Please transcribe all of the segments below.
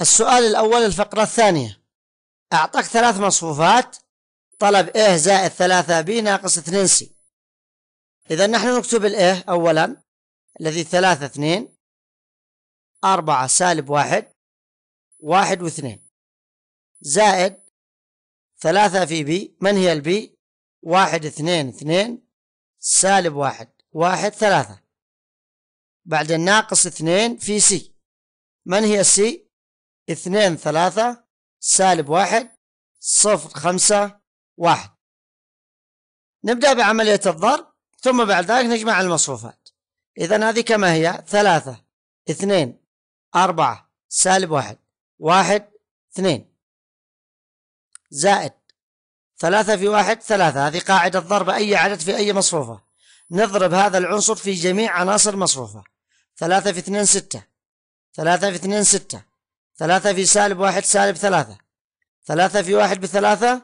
السؤال الأول الفقرة الثانية أعطاك ثلاث مصفوفات طلب إيه زائد ثلاثة بي ناقص اثنين سي إذا نحن نكتب الإيه أولا الذي ثلاثة اثنين أربعة سالب واحد واحد واثنين زائد ثلاثة في بي من هي البي واحد اثنين اثنين سالب واحد واحد ثلاثة بعد الناقص اثنين في سي من هي السي اثنين ثلاثة سالب واحد صفر خمسة واحد نبدأ بعملية الضرب ثم بعد ذلك نجمع المصفوفات إذا هذه كما هي ثلاثة اثنين أربعة سالب واحد واحد اثنين زائد ثلاثة في واحد ثلاثة هذه قاعدة ضرب أي عدد في أي مصفوفة نضرب هذا العنصر في جميع عناصر المصفوفة ثلاثة في اثنين ستة ثلاثة في اثنين ستة ثلاثة في سالب واحد سالب ثلاثة ثلاثة في واحد بثلاثة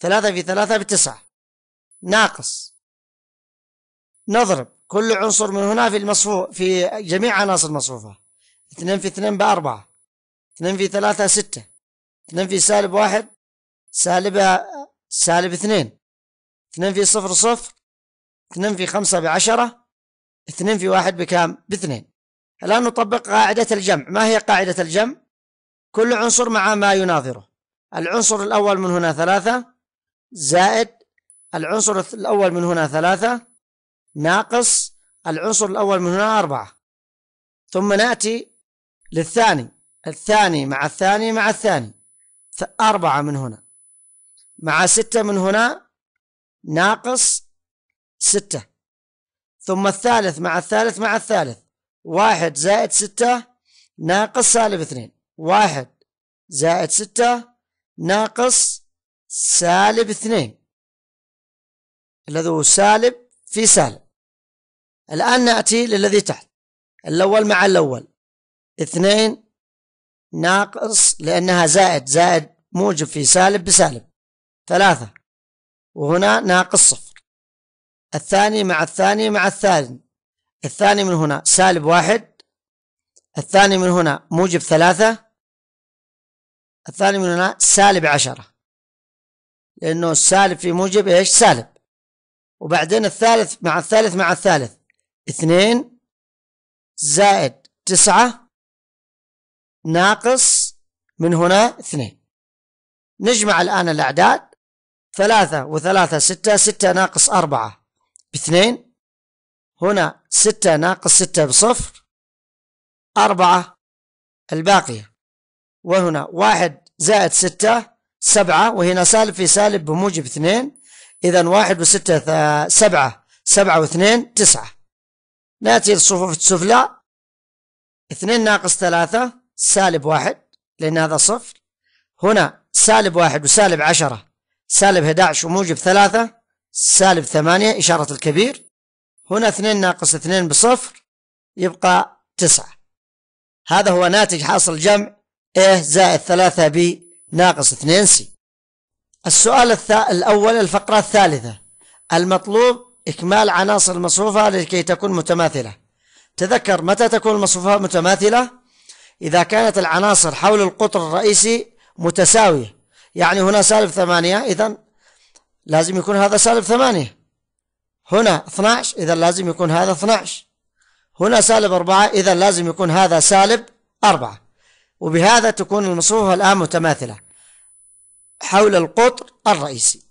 ثلاثة في ثلاثة بتسعة ناقص نضرب كل عنصر من هنا في المصفو في جميع عناصر المصفوفة اثنين في اثنين بأربعة اثنين في ثلاثة ستة اثنين في سالب واحد سالب سالب اثنين اثنين في صفر صفر اثنين في خمسة بعشرة اثنين في واحد بكام باثنين الآن نطبق قاعدة الجمع ما هي قاعدة الجمع كل عنصر مع ما يناظره العنصر الأول من هنا ثلاثة زائد العنصر الأول من هنا ثلاثة ناقص العنصر الأول من هنا أربعة ثم نأتي للثاني الثاني مع الثاني مع الثاني أربعة من هنا مع ستة من هنا ناقص ستة ثم الثالث مع الثالث مع الثالث واحد زائد ستة ناقص سالب اثنين واحد زائد ستة ناقص سالب اثنين الذي هو سالب في سالب الآن نأتي للذي تحت الأول مع الأول اثنين ناقص لأنها زائد زائد موجب في سالب بسالب ثلاثة وهنا ناقص صفر الثاني مع الثاني مع الثاني الثاني من هنا سالب واحد الثاني من هنا موجب ثلاثة الثاني من هنا سالب عشرة لأنه السالب في موجب إيش سالب وبعدين الثالث مع الثالث مع الثالث اثنين زائد تسعة ناقص من هنا اثنين نجمع الآن الأعداد ثلاثة وثلاثة ستة ستة ناقص أربعة باثنين هنا ستة ناقص ستة بصفر أربعة الباقية وهنا واحد زائد ستة سبعة وهنا سالب في سالب بموجب اثنين إذا واحد وستة سبعة سبعة واثنين تسعة نأتي للصفوف السفلى اثنين ناقص ثلاثة سالب واحد لأن هذا صفر هنا سالب واحد وسالب عشرة سالب 11 وموجب ثلاثة سالب ثمانية إشارة الكبير هنا اثنين ناقص اثنين بصفر يبقى تسعة هذا هو ناتج حاصل جمع إيه زائد ثلاثة B ناقص اثنين C السؤال الث... الأول الفقرة الثالثة المطلوب إكمال عناصر المصفوفة لكي تكون متماثلة تذكر متى تكون المصفوفة متماثلة إذا كانت العناصر حول القطر الرئيسي متساوية يعني هنا سالب ثمانية إذا لازم يكون هذا سالب ثمانية هنا 12 إذا لازم يكون هذا 12 هنا سالب أربعة إذا لازم يكون هذا سالب أربعة وبهذا تكون المصفوفة الآن متماثلة حول القطر الرئيسي